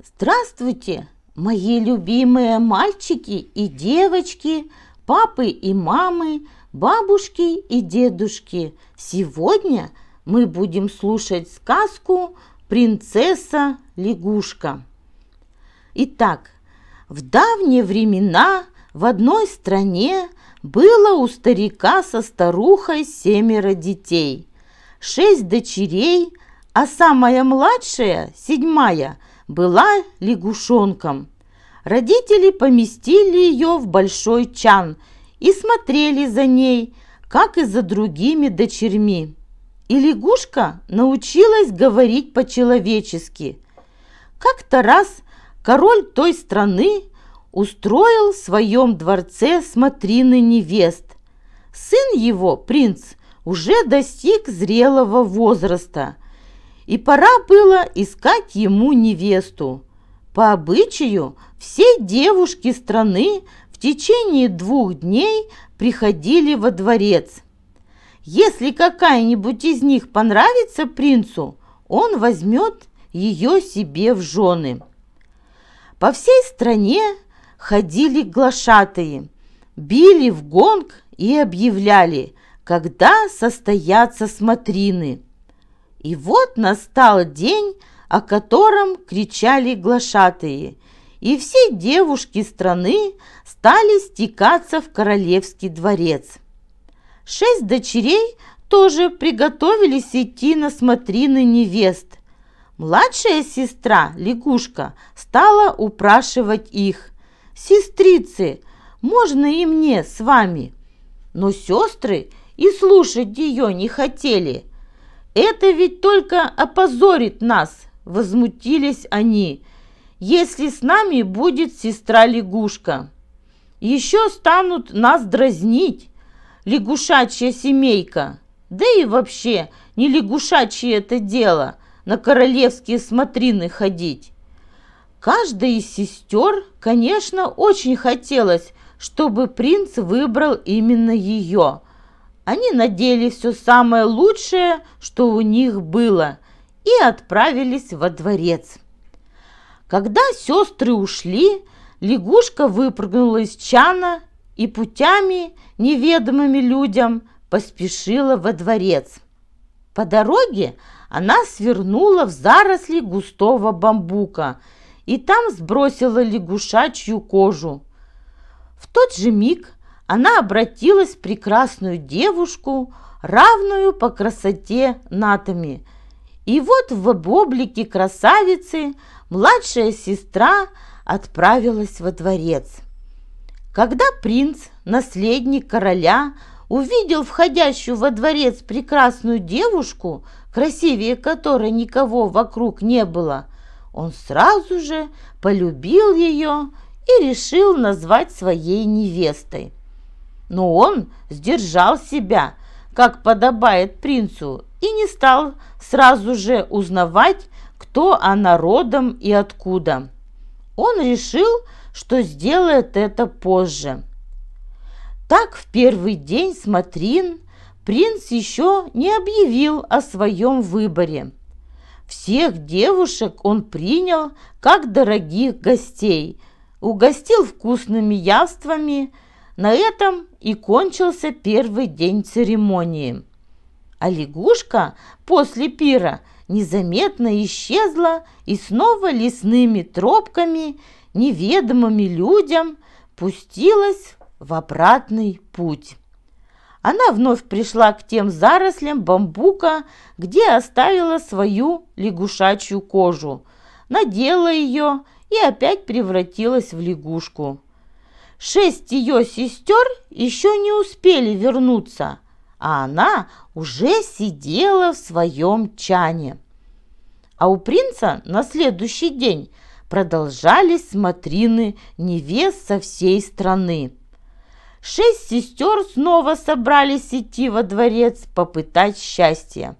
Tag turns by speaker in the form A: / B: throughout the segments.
A: Здравствуйте, мои любимые мальчики и девочки, папы и мамы, бабушки и дедушки. Сегодня мы будем слушать сказку «Принцесса лягушка». Итак, в давние времена в одной стране было у старика со старухой семеро детей, шесть дочерей, а самая младшая, седьмая – была лягушонком. Родители поместили ее в большой чан и смотрели за ней, как и за другими дочерьми. И лягушка научилась говорить по-человечески. Как-то раз король той страны устроил в своем дворце смотрины невест. Сын его, принц, уже достиг зрелого возраста – и пора было искать ему невесту. По обычаю, все девушки страны в течение двух дней приходили во дворец. Если какая-нибудь из них понравится принцу, он возьмет ее себе в жены. По всей стране ходили глашатые, били в гонг и объявляли, когда состоятся смотрины – и вот настал день, о котором кричали глашатые, и все девушки страны стали стекаться в королевский дворец. Шесть дочерей тоже приготовились идти на смотрины невест. Младшая сестра, лягушка, стала упрашивать их. «Сестрицы, можно и мне с вами?» Но сестры и слушать ее не хотели – «Это ведь только опозорит нас!» – возмутились они. «Если с нами будет сестра-лягушка, еще станут нас дразнить, лягушачья семейка, да и вообще не лягушачье это дело на королевские смотрины ходить». Каждой из сестер, конечно, очень хотелось, чтобы принц выбрал именно ее – они надели все самое лучшее, что у них было, и отправились во дворец. Когда сестры ушли, лягушка выпрыгнула из чана и путями, неведомыми людям, поспешила во дворец. По дороге она свернула в заросли густого бамбука и там сбросила лягушачью кожу. В тот же миг она обратилась в прекрасную девушку, равную по красоте Натами. И вот в облике красавицы младшая сестра отправилась во дворец. Когда принц, наследник короля, увидел входящую во дворец прекрасную девушку, красивее которой никого вокруг не было, он сразу же полюбил ее и решил назвать своей невестой но он сдержал себя, как подобает принцу, и не стал сразу же узнавать, кто она родом и откуда. Он решил, что сделает это позже. Так в первый день смотрин принц еще не объявил о своем выборе. Всех девушек он принял как дорогих гостей, угостил вкусными явствами – на этом и кончился первый день церемонии. А лягушка после пира незаметно исчезла и снова лесными тропками, неведомыми людям, пустилась в обратный путь. Она вновь пришла к тем зарослям бамбука, где оставила свою лягушачью кожу, надела ее и опять превратилась в лягушку. Шесть ее сестер еще не успели вернуться, а она уже сидела в своем чане. А у принца на следующий день продолжались смотрины невест со всей страны. Шесть сестер снова собрались идти во дворец попытать счастье.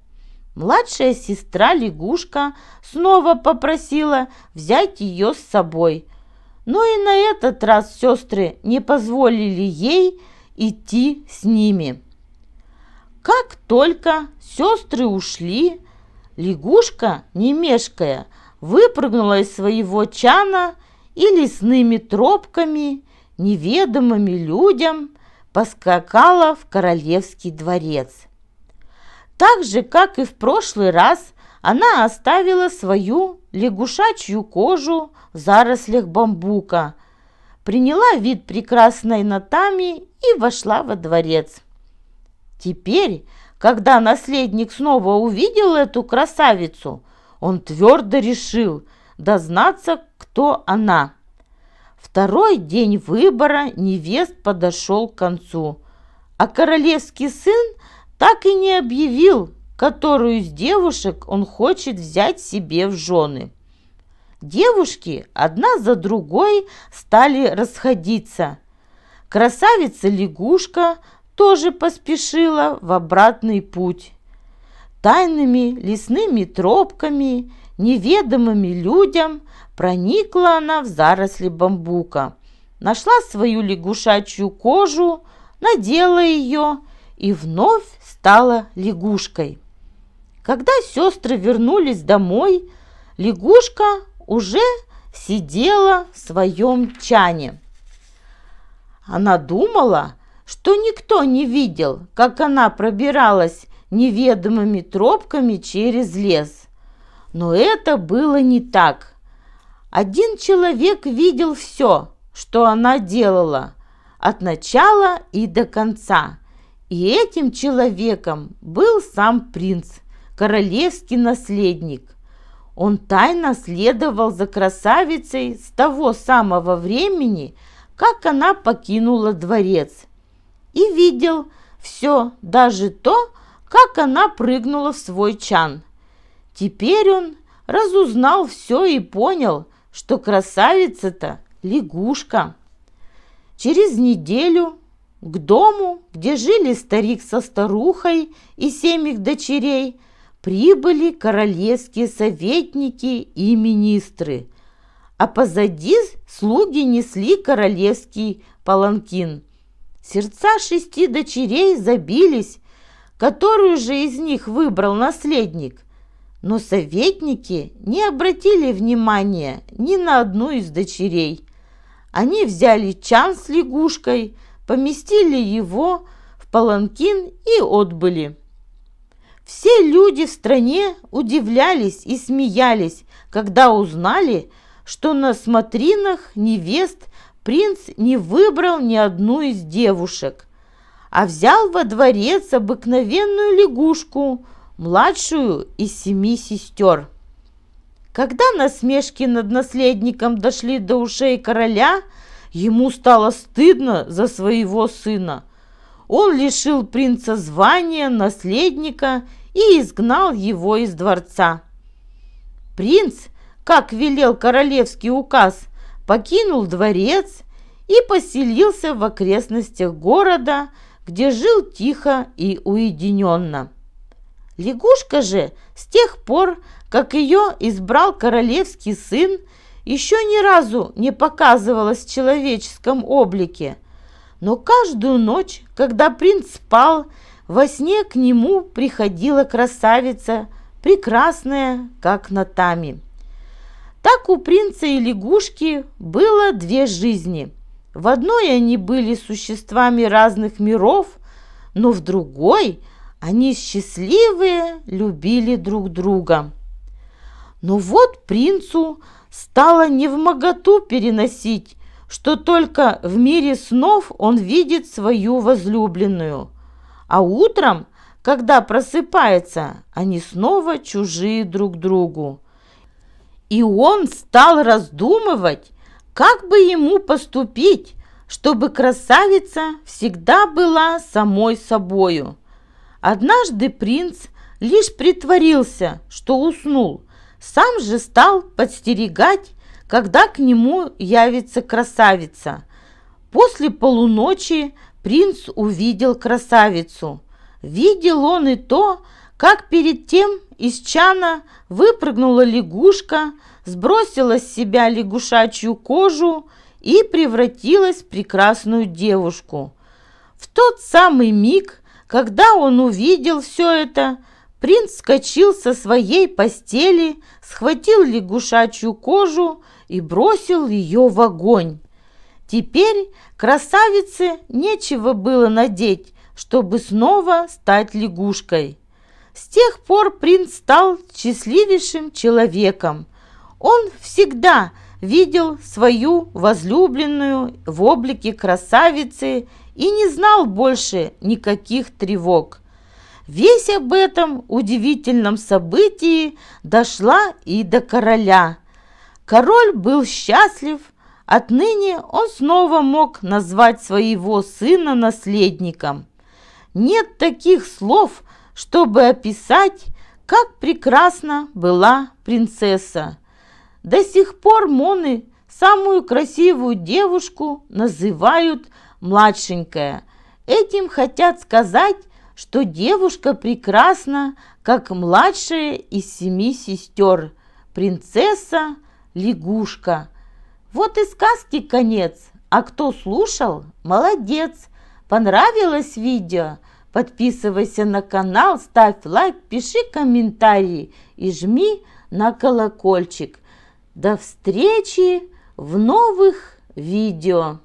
A: Младшая сестра лягушка снова попросила взять ее с собой – но и на этот раз сестры не позволили ей идти с ними. Как только сестры ушли, лягушка, не мешкая, выпрыгнула из своего чана и лесными тропками, неведомыми людям, поскакала в королевский дворец. Так же, как и в прошлый раз, она оставила свою лягушачью кожу в зарослях бамбука, приняла вид прекрасной Натами и вошла во дворец. Теперь, когда наследник снова увидел эту красавицу, он твердо решил дознаться, кто она. Второй день выбора невест подошел к концу, а королевский сын так и не объявил которую из девушек он хочет взять себе в жены. Девушки одна за другой стали расходиться. Красавица-лягушка тоже поспешила в обратный путь. Тайными лесными тропками, неведомыми людям проникла она в заросли бамбука. Нашла свою лягушачью кожу, надела ее и вновь стала лягушкой. Когда сестры вернулись домой, лягушка уже сидела в своем чане. Она думала, что никто не видел, как она пробиралась неведомыми тропками через лес. Но это было не так. Один человек видел все, что она делала, от начала и до конца. И этим человеком был сам принц – королевский наследник. Он тайно следовал за красавицей с того самого времени, как она покинула дворец, и видел все, даже то, как она прыгнула в свой чан. Теперь он разузнал все и понял, что красавица-то лягушка. Через неделю к дому, где жили старик со старухой и семь их дочерей, прибыли королевские советники и министры, а позади слуги несли королевский паланкин. Сердца шести дочерей забились, которую же из них выбрал наследник. Но советники не обратили внимания ни на одну из дочерей. Они взяли чан с лягушкой, поместили его в паланкин и отбыли. Все люди в стране удивлялись и смеялись, когда узнали, что на смотринах невест принц не выбрал ни одну из девушек, а взял во дворец обыкновенную лягушку, младшую из семи сестер. Когда насмешки над наследником дошли до ушей короля, ему стало стыдно за своего сына. Он лишил принца звания наследника и изгнал его из дворца. Принц, как велел королевский указ, покинул дворец и поселился в окрестностях города, где жил тихо и уединенно. Лягушка же с тех пор, как ее избрал королевский сын, еще ни разу не показывалась в человеческом облике – но каждую ночь, когда принц спал, во сне к нему приходила красавица, прекрасная, как Натами. Так у принца и лягушки было две жизни. В одной они были существами разных миров, но в другой они счастливые любили друг друга. Но вот принцу стало невмоготу переносить что только в мире снов он видит свою возлюбленную, а утром, когда просыпается, они снова чужие друг другу. И он стал раздумывать, как бы ему поступить, чтобы красавица всегда была самой собою. Однажды принц лишь притворился, что уснул, сам же стал подстерегать когда к нему явится красавица. После полуночи принц увидел красавицу. Видел он и то, как перед тем из чана выпрыгнула лягушка, сбросила с себя лягушачью кожу и превратилась в прекрасную девушку. В тот самый миг, когда он увидел все это, принц скочил со своей постели, схватил лягушачью кожу и бросил ее в огонь. Теперь красавице нечего было надеть, чтобы снова стать лягушкой. С тех пор принц стал счастливейшим человеком. Он всегда видел свою возлюбленную в облике красавицы и не знал больше никаких тревог. Весь об этом удивительном событии дошла и до короля – Король был счастлив. Отныне он снова мог назвать своего сына наследником. Нет таких слов, чтобы описать, как прекрасна была принцесса. До сих пор Моны самую красивую девушку называют младшенькая. Этим хотят сказать, что девушка прекрасна, как младшая из семи сестер, принцесса – лягушка. Вот и сказки конец. А кто слушал, молодец. Понравилось видео? Подписывайся на канал, ставь лайк, пиши комментарии и жми на колокольчик. До встречи в новых видео!